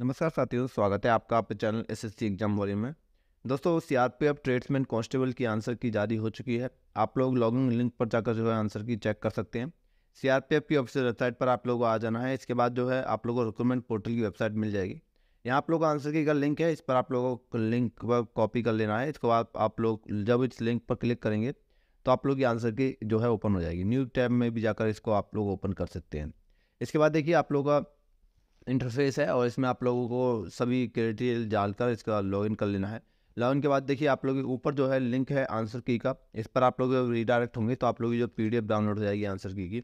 नमस्कार साथियों स्वागत है आपका आपके चैनल एसएससी एग्जाम वॉरी में दोस्तों सीआरपीएफ ट्रेड्समैन कांस्टेबल की आंसर की जारी हो चुकी है आप लोग लॉगिंग लिंक पर जाकर जो है आंसर की चेक कर सकते हैं सीआरपीएफ की ऑफिशियल वेबसाइट पर आप लोगों को आ जाना है इसके बाद जो है आप लोगों को रिक्रूटमेंट पोर्टल की वेबसाइट मिल जाएगी यहाँ आप लोग आंसर की का लिंक है इस पर आप लोगों को लिंक पर कॉपी कर लेना है इसके बाद आप लोग जब इस लिंक पर क्लिक करेंगे तो आप लोग की आंसर की जो है ओपन हो जाएगी न्यू टैब में भी जाकर इसको आप लोग ओपन कर सकते हैं इसके बाद देखिए आप लोग का इंटरफेस है और इसमें आप लोगों को सभी क्रेडिट डालकर इसका लॉगिन कर लेना है लॉगिन के बाद देखिए आप लोगों के ऊपर जो है लिंक है आंसर की का इस पर आप लोग रिडायरेक्ट होंगे तो आप लोग की जो पी डाउनलोड हो जाएगी आंसर की की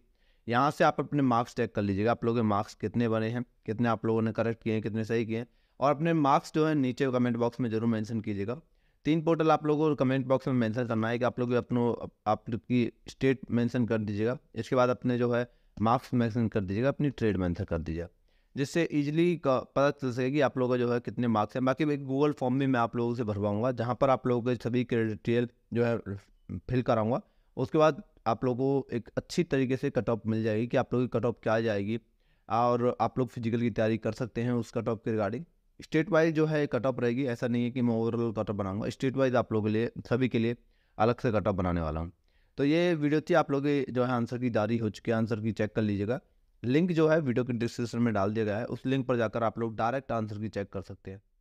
यहाँ से आप अपने मार्क्स चेक कर लीजिएगा आप लोगों के मार्क्स कितने बने हैं कितने आप लोगों ने करेक्ट किए हैं कितने सही किए हैं और अपने मार्क्स जो है नीचे कमेंट बॉक्स में जरूर मैंसन कीजिएगा तीन पोर्टल आप लोगों को कमेंट बॉक्स में मेंशन करना है कि आप लोग अपनो आप की स्टेट मेंशन कर दीजिएगा इसके बाद अपने जो है मार्क्स मेंशन कर दीजिएगा अपनी ट्रेड मेंशन कर दीजिएगा जिससे ईजिली पता चल सके कि आप लोगों का जो है कितने मार्क्स हैं बाकी एक गूगल फॉर्म भी मैं आप लोगों से भरवाऊँगा जहाँ पर आप लोगों के सभी डिटेल जो है फिल कराऊँगा उसके बाद आप लोगों को एक अच्छी तरीके से कट ऑफ मिल जाएगी कि आप लोगों की कट ऑफ क्या जाएगी और आप लोग फिजिकल की तैयारी कर सकते हैं उस कट ऑफ के रिगार्डिंग स्टेट वाइज जो है कट ऑफ रहेगी ऐसा नहीं है कि मैं ओवरऑल कट ऑफ बनाऊंगा स्टेट वाइज आप लोगों के लिए सभी के लिए अलग से कट ऑफ बनाने वाला हूँ तो ये वीडियो थी आप लोगों के जो है आंसर की जारी हो चुकी है आंसर की चेक कर लीजिएगा लिंक जो है वीडियो के डिस्क्रिप्शन में डाल दिया गया है उस लिंक पर जाकर आप लोग डायरेक्ट आंसर की चेक कर सकते हैं